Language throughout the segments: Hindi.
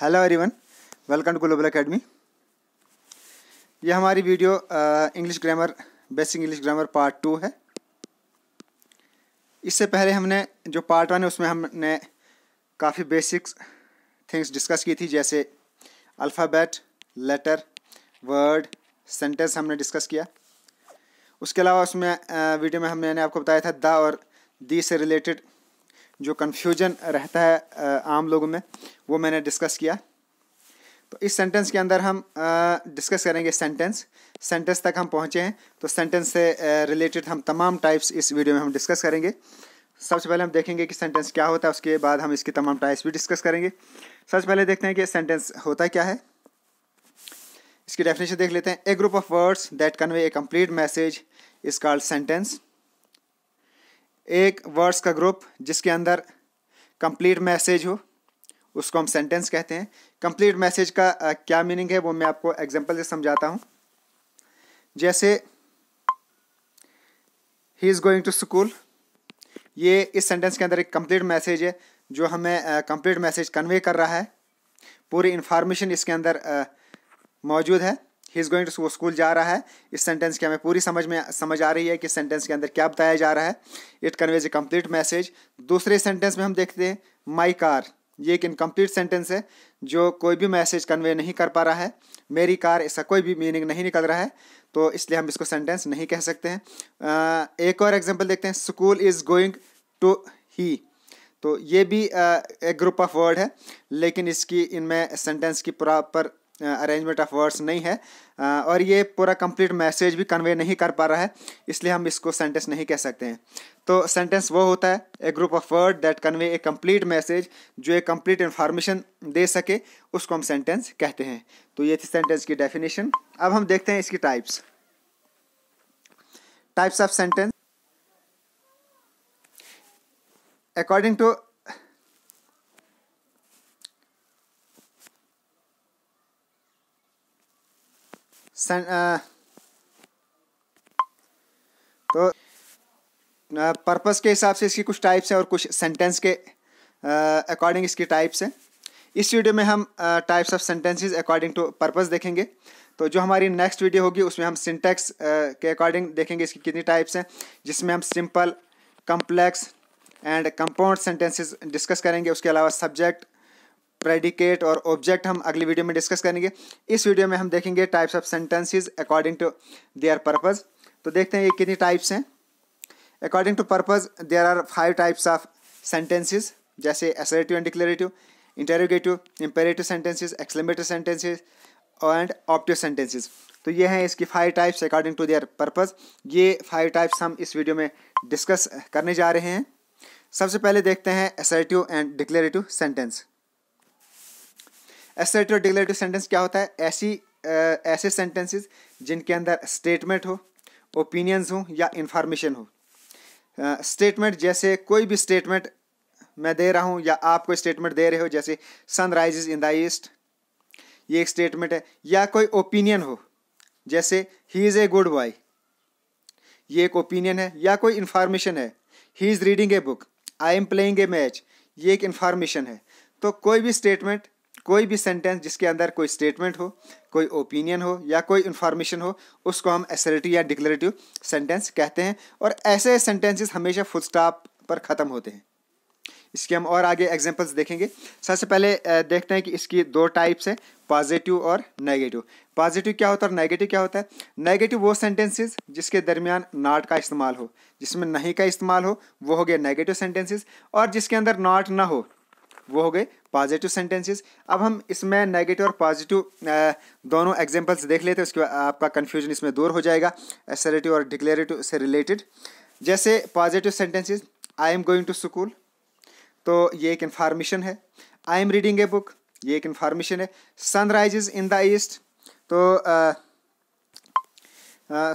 hello everyone welcome to global academy ये हमारी video English grammar basic English grammar part two है इससे पहले हमने जो पार्ट वन है उसमें हमने काफ़ी बेसिक्स थिंग्स डिस्कस की थी जैसे अल्फ़ाबेट लेटर वर्ड सेंटेंस हमने डिस्कस किया उसके अलावा उसमें वीडियो में हमने आपको बताया था द और दी से रिलेटेड जो कन्फ्यूजन रहता है आम लोगों में वो मैंने डिस्कस किया तो इस सेंटेंस के अंदर हम डिस्कस करेंगे सेंटेंस सेंटेंस तक हम पहुँचे हैं तो सेंटेंस से रिलेटेड हम तमाम टाइप्स इस वीडियो में हम डिस्कस करेंगे सबसे पहले हम देखेंगे कि सेंटेंस क्या होता है उसके बाद हम इसकी तमाम टाइप्स भी डिस्कस करेंगे सबसे पहले देखते हैं कि सेंटेंस होता क्या है इसकी डेफिनेशन देख लेते हैं a group of words that convey a complete message is called sentence एक वर्ड्स का ग्रुप जिसके अंदर कंप्लीट मैसेज हो उसको हम सेंटेंस कहते हैं कंप्लीट मैसेज का क्या मीनिंग है वो मैं आपको एग्जांपल से समझाता हूँ जैसे he is going to school ये इस सेंटेंस के अंदर एक कंप्लीट मैसेज है जो हमें कंप्लीट मैसेज कन्वे कर रहा है पूरी इंफॉर्मेशन इसके अंदर मौजूद है ही इज़ गोइंग टू वो स्कूल जा रहा है इस सेंटेंस की हमें पूरी समझ में समझ आ रही है कि सेंटेंस के अंदर क्या बताया जा रहा है it conveys a complete message दूसरे सेंटेंस में हम देखते हैं माई कार ये एक इनकम्प्लीट सेंटेंस है जो कोई भी मैसेज कन्वे नहीं कर पा रहा है मेरी कार इसका कोई भी मीनिंग नहीं निकल रहा है तो इसलिए हम इसको सेंटेंस नहीं कह सकते हैं एक और एग्जांपल देखते हैं school is going to he तो ये भी एक ग्रुप ऑफ वर्ड है लेकिन इसकी इनमें सेंटेंस की प्रॉपर अरेंजमेंट ऑफ वर्ड्स नहीं है और ये पूरा कंप्लीट मैसेज भी कन्वे नहीं कर पा रहा है इसलिए हम इसको सेंटेंस नहीं कह सकते हैं तो सेंटेंस वो होता है a group of word that convey a complete message जो एक कंप्लीट इन्फॉर्मेशन दे सके उसको हम सेंटेंस कहते हैं तो ये थी सेंटेंस की डेफिनेशन अब हम देखते हैं इसकी types types of sentence according to सन तो पर्पस के हिसाब से इसकी कुछ टाइप्स हैं और कुछ सेंटेंस के अकॉर्डिंग इसकी टाइप्स हैं इस वीडियो में हम types of sentences according to purpose देखेंगे तो जो हमारी नेक्स्ट वीडियो होगी उसमें हम सिंटेक्स के अकॉर्डिंग देखेंगे इसकी कितनी टाइप्स हैं जिसमें हम simple complex and compound sentences discuss करेंगे उसके अलावा सब्जेक्ट प्रेडिकेट और ऑब्जेक्ट हम अगली वीडियो में डिस्कस करेंगे इस वीडियो में हम देखेंगे types of sentences according to their purpose तो देखते हैं ये कितनी टाइप्स हैं according to purpose there are five types of sentences जैसे assertive and declarative interrogative imperative sentences exclamative sentences and optative sentences तो ये हैं इसकी five types according to their purpose ये फाइव टाइप्स हम इस वीडियो में डिस्कस करने जा रहे हैं सबसे पहले देखते हैं assertive and declarative sentence assertive declarative sentence क्या होता है ऐसी ऐसे सेंटेंसेस जिनके अंदर स्टेटमेंट हो ओपिनियंस हो या इन्फॉर्मेशन हो स्टेटमेंट uh, जैसे कोई भी स्टेटमेंट मैं दे रहा हूँ या आप कोई स्टेटमेंट दे रहे हो जैसे सनराइज इन द ईस्ट ये एक स्टेटमेंट है या कोई ओपिनियन हो जैसे he is a good boy ये एक ओपिनियन है या कोई इन्फॉर्मेशन है he is reading a book I am playing a match ये एक इन्फॉर्मेशन है तो कोई भी स्टेटमेंट कोई भी सेंटेंस जिसके अंदर कोई स्टेटमेंट हो कोई ओपिनियन हो या कोई इन्फॉर्मेशन हो उसको हम एसरेटिव या डिक्लेरेटिव सेंटेंस कहते हैं और ऐसे सेंटेंसेस हमेशा फुल स्टॉप पर ख़त्म होते हैं इसके हम और आगे एग्जांपल्स देखेंगे सबसे पहले देखते हैं कि इसकी दो टाइप्स हैं पॉजिटिव और नेगेटिव पॉजिटिव क्या होता है और नेगेटिव क्या होता है नेगेटिव वो सेंटेंसेस जिसके दरमियान नॉट का इस्तेमाल हो जिसमें नहीं का इस्तेमाल हो वो हो गया नेगेटिव सेंटेंसेस और जिसके अंदर नॉट ना हो वो हो गए पॉजिटिव सेंटेंसेस अब हम इसमें नेगेटिव और पॉजिटिव दोनों एग्जांपल्स देख लेते हैं उसके बाद आपका कन्फ्यूजन इसमें दूर हो जाएगा एसरेटिव और डिक्लेरेटिव से रिलेटेड जैसे positive sentences I am going to school तो ये एक इन्फॉर्मेशन है I am reading a book ये एक इन्फॉर्मेशन है सनराइज इन द ईस्ट तो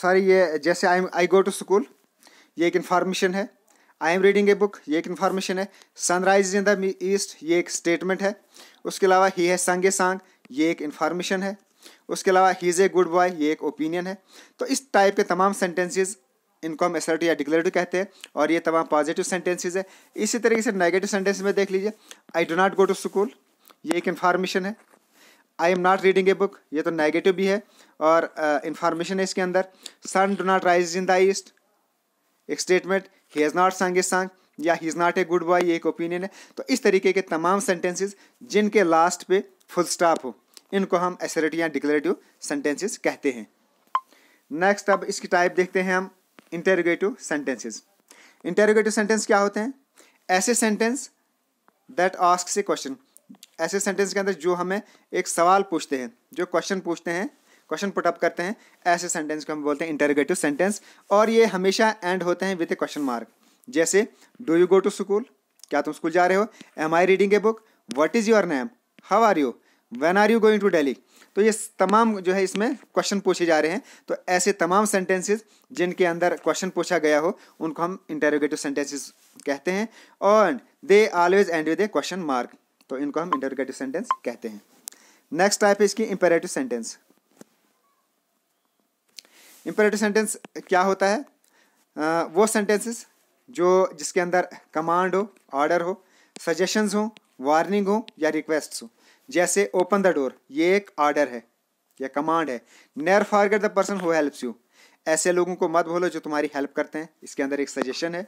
सॉरी ये जैसे आई आई गो टू स्कूल ये एक इन्फॉर्मेशन है I am reading a book ये एक इन्फॉर्मेशन है सनराइज इन द ईस्ट ये एक स्टेटमेंट है उसके अलावा ही है संगे सांग ये एक इन्फॉर्मेशन है उसके अलावा he is a good boy ये एक ओपिनियन है तो इस टाइप के तमाम सेंटेंसेज इनको हम एसर्ट या डिक्लेरेटिव कहते हैं और ये तमाम पॉजिटिव सेंटेंसेज है इसी तरीके से नेगेटिव सेंटेंस में देख लीजिए I do not go to school ये एक इन्फॉर्मेशन है I am not reading a book ये तो नेगेटिव भी है और इन्फॉर्मेशन uh, है इसके अंदर sun do not rise in the east एक statement he has not sung is sung या he is not a good boy ये एक ओपिनियन है तो इस तरीके के तमाम सेंटेंसेज जिनके लास्ट पे फुल स्टॉप हो इनको हम एसरेटिव या डिक्लेरेटिव सेंटेंसेज कहते हैं नेक्स्ट अब इसकी टाइप देखते हैं हम इंटेरोगेटिव सेंटेंसेज इंटेरोगेटिव सेंटेंस क्या होते हैं ऐसे सेंटेंस दैट आस्क से क्वेश्चन ऐसे सेंटेंस के अंदर जो हमें एक सवाल पूछते हैं जो क्वेश्चन पूछते हैं क्वेश्चन पुटअप करते हैं ऐसे सेंटेंस को हम बोलते हैं इंटरगेटिव सेंटेंस और ये हमेशा एंड होते हैं विथ ए क्वेश्चन मार्क जैसे do you go to school क्या तुम स्कूल जा रहे हो am I reading a book what is your name how are you when are you going to Delhi तो ये तमाम जो है इसमें क्वेश्चन पूछे जा रहे हैं तो ऐसे तमाम सेंटेंसेस जिनके अंदर क्वेश्चन पूछा गया हो उनको हम इंटरोगेटिव सेंटेंसेस कहते हैं और they always end with a question mark तो इनको हम इंटरोगेटिव सेंटेंस कहते हैं नेक्स्ट टाइप है इसकी इंपेरेटिव सेंटेंस इम्परेटिव सेंटेंस क्या होता है आ, वो सेंटेंसेस जो जिसके अंदर कमांड हो ऑर्डर हो सजेशंस हो वार्निंग हो या रिक्वेस्ट हो जैसे ओपन द डोर ये एक ऑर्डर है या कमांड है never forget the person who helps you ऐसे लोगों को मत बोलो जो तुम्हारी हेल्प करते हैं इसके अंदर एक सजेशन है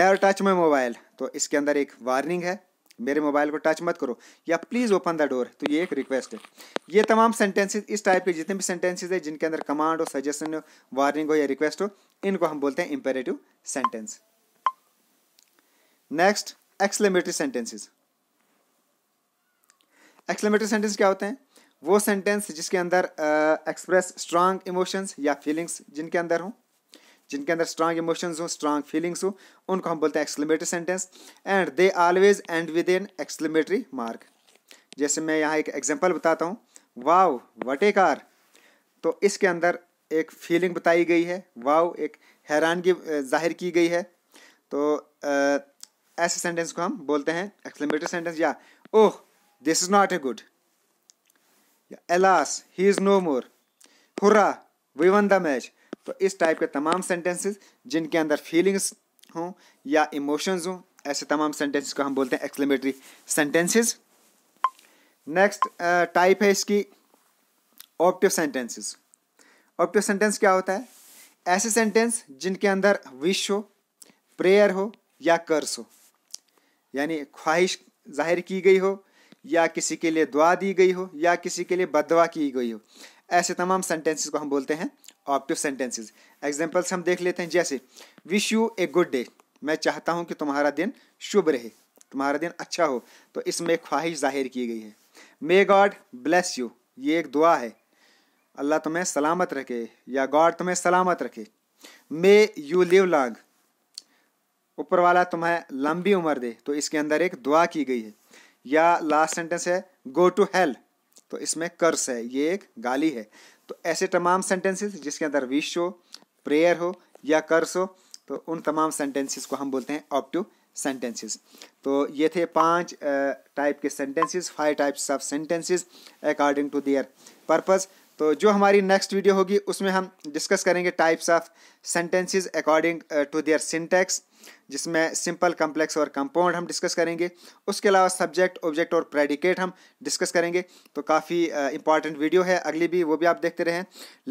नेर टच माई मोबाइल तो इसके अंदर एक वार्निंग है मेरे मोबाइल को टच मत करो या प्लीज़ ओपन द डोर तो ये एक रिक्वेस्ट है ये तमाम सेंटेंसेज इस टाइप के जितने भी सेंटेंसेज है जिनके अंदर कमांड हो सजेशन हो वार्निंग हो या रिक्वेस्ट हो इनको हम बोलते हैं imperative sentence next exclamatory sentences exclamatory sentence क्या होते हैं वो सेंटेंस जिसके अंदर एक्सप्रेस स्ट्रांग इमोशंस या फीलिंग्स जिनके अंदर हों जिनके अंदर स्ट्रांग इमोशंस हो स्ट्रांग फीलिंग्स हो उनको हम बोलते हैं exclamatory sentence and they always end with an exclamatory mark जैसे मैं यहाँ एक एग्जाम्पल बताता हूँ वाव वट ए कार तो इसके अंदर एक फीलिंग बताई गई है वाव एक हैरानगी जाहिर की गई है तो ऐसे सेंटेंस को हम बोलते हैं एक्सक्लेमेटरी सेंटेंस या oh this is not a good alas he is no more hurrah we won the match तो इस टाइप के तमाम सेंटेंसेस जिनके अंदर फीलिंग्स हों या इमोशंस हों ऐसे तमाम सेंटेंसेस को हम बोलते हैं एक्सक्लेमेटरी सेंटेंसेस नेक्स्ट टाइप है इसकी ऑप्टिव सेंटेंसेस ऑप्टिव सेंटेंस क्या होता है ऐसे सेंटेंस जिनके अंदर विश हो प्रेयर हो या कर्स हो यानी ख्वाहिश जाहिर की गई हो या किसी के लिए दुआ दी गई हो या किसी के लिए बदवा की गई हो ऐसे तमाम सेंटेंसेस को हम बोलते हैं ऑप्टिव सेंटेंसेस एग्जाम्पल्स हम देख लेते हैं जैसे wish you a good day मैं चाहता हूँ कि तुम्हारा दिन शुभ रहे तुम्हारा दिन अच्छा हो तो इसमें एक ख्वाहिश जाहिर की गई है मे गॉड ब्लेस यू ये एक दुआ है अल्लाह तुम्हें सलामत रखे या गॉड तुम्हें सलामत रखे मे यू लिव लॉन्ग ऊपर वाला तुम्हें लंबी उम्र दे तो इसके अंदर एक दुआ की गई है या लास्ट सेंटेंस है गो टू हेल्थ तो इसमें कर्स है ये एक गाली है तो ऐसे तमाम सेंटेंसेस जिसके अंदर विश हो प्रेयर हो या कर्स हो तो उन तमाम सेंटेंसेस को हम बोलते हैं ऑप टू सेंटेंसेस तो ये थे पांच टाइप के sentences five types of sentences according to their purpose तो जो हमारी नेक्स्ट वीडियो होगी उसमें हम डिस्कस करेंगे types of sentences according to their syntax जिसमें सिंपल कम्प्लेक्स और कंपाउंड हम डिस्कस करेंगे उसके अलावा सब्जेक्ट ऑब्जेक्ट और प्रेडिकेट हम डिस्कस करेंगे तो काफ़ी इंपॉर्टेंट वीडियो है अगली भी वो भी आप देखते रहें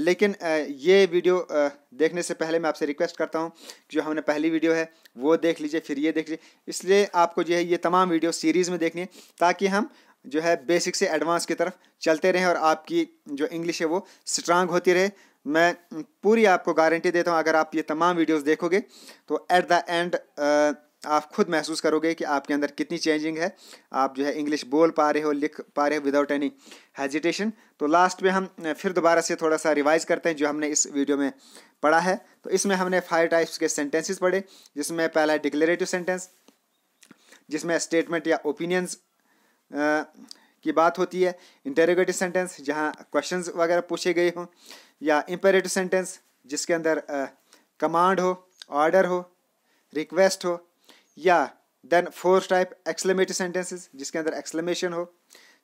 लेकिन आ, ये वीडियो आ, देखने से पहले मैं आपसे रिक्वेस्ट करता हूँ जो हमने पहली वीडियो है वो देख लीजिए फिर ये देख लीजिए इसलिए आपको जो है ये तमाम वीडियो सीरीज़ में देखनी है ताकि हम जो है बेसिक से एडवांस की तरफ चलते रहें और आपकी जो इंग्लिश है वो स्ट्रांग होती रहे मैं पूरी आपको गारंटी देता हूँ अगर आप ये तमाम वीडियोस देखोगे तो एट द एंड आप खुद महसूस करोगे कि आपके अंदर कितनी चेंजिंग है आप जो है इंग्लिश बोल पा रहे हो लिख पा रहे हो विदाउट एनी हेजिटेशन तो लास्ट में हम फिर दोबारा से थोड़ा सा रिवाइज करते हैं जो हमने इस वीडियो में पढ़ा है तो इसमें हमने फाइव टाइप्स के सेंटेंसेस पढ़े जिसमें पहला डिक्लेरेटिव सेंटेंस जिसमें स्टेटमेंट या ओपिनियंस की बात होती है इंटेरोगेटिव सेंटेंस जहाँ क्वेश्चन वगैरह पूछे गए हों या इम्पेरेटिव सेंटेंस जिसके अंदर कमांड हो ऑर्डर हो रिक्वेस्ट हो या then four type exclamative sentences जिसके अंदर एक्सलेमेशन हो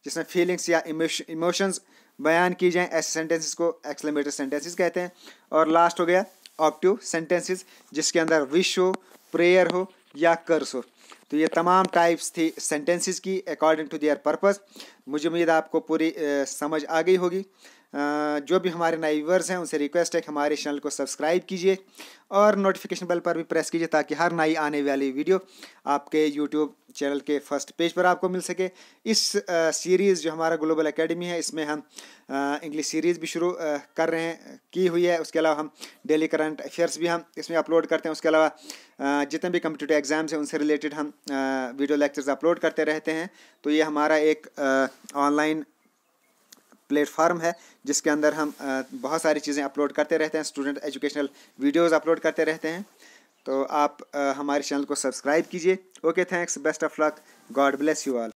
जिसमें फीलिंग्स या इमोशंस बयान की जाएं ऐसे सेंटेंसेस को एक्सलेमेटिव सेंटेंसेस कहते हैं और लास्ट हो गया ऑप्टिव सेंटेंसेस जिसके अंदर विश हो प्रेयर हो या कर्स हो तो ये तमाम टाइप्स थी सेंटेंसेस की अकॉर्डिंग टू दियर पर्पस मुझे उम्मीद आपको पूरी समझ आ गई होगी जो भी हमारे नए व्यूवर्स हैं उनसे रिक्वेस्ट है कि हमारे चैनल को सब्सक्राइब कीजिए और नोटिफिकेशन बेल पर भी प्रेस कीजिए ताकि हर नई आने वाली वीडियो आपके यूट्यूब चैनल के फर्स्ट पेज पर आपको मिल सके इस सीरीज़ जो हमारा ग्लोबल एकेडमी है इसमें हम इंग्लिश सीरीज़ भी शुरू कर रहे हैं की हुई है उसके अलावा हम डेली करंट अफेयर्स भी हम इसमें अपलोड करते हैं उसके अलावा जितने भी कम्पिटेटिव एग्ज़ाम्स हैं उनसे रिलेटेड हम वीडियो लेक्चर्स अपलोड करते रहते हैं तो ये हमारा एक ऑनलाइन प्लेटफार्म है जिसके अंदर हम बहुत सारी चीज़ें अपलोड करते रहते हैं स्टूडेंट एजुकेशनल वीडियोज़ अपलोड करते रहते हैं तो आप हमारे चैनल को सब्सक्राइब कीजिए okay thanks best of luck God bless you all